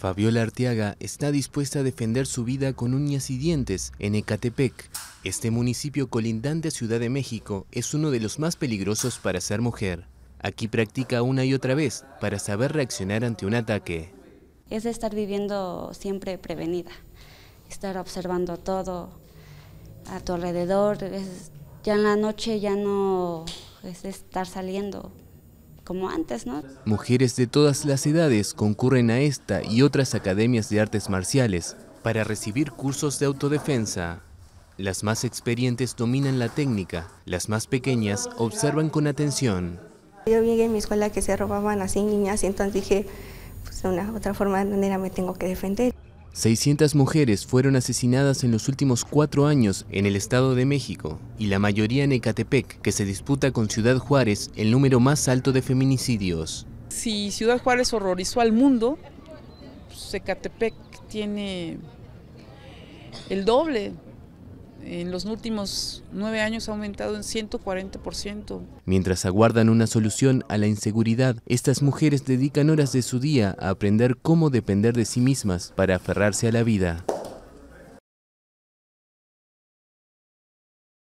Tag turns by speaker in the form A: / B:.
A: Fabiola Arteaga está dispuesta a defender su vida con uñas y dientes en Ecatepec. Este municipio colindante a Ciudad de México es uno de los más peligrosos para ser mujer. Aquí practica una y otra vez para saber reaccionar ante un ataque.
B: Es de estar viviendo siempre prevenida, estar observando todo a tu alrededor. ya en la noche ya no es estar saliendo, antes,
A: Mujeres de todas las edades concurren a esta y otras academias de artes marciales para recibir cursos de autodefensa. Las más experientes dominan la técnica, las más pequeñas observan con atención.
C: Yo vi en mi escuela que se robaban así niñas y entonces dije, pues de una otra forma de manera me tengo que defender.
A: 600 mujeres fueron asesinadas en los últimos cuatro años en el Estado de México y la mayoría en Ecatepec, que se disputa con Ciudad Juárez el número más alto de feminicidios.
D: Si Ciudad Juárez horrorizó al mundo, pues, Ecatepec tiene el doble, en los últimos nueve años ha aumentado en 140%.
A: Mientras aguardan una solución a la inseguridad, estas mujeres dedican horas de su día a aprender cómo depender de sí mismas para aferrarse a la vida.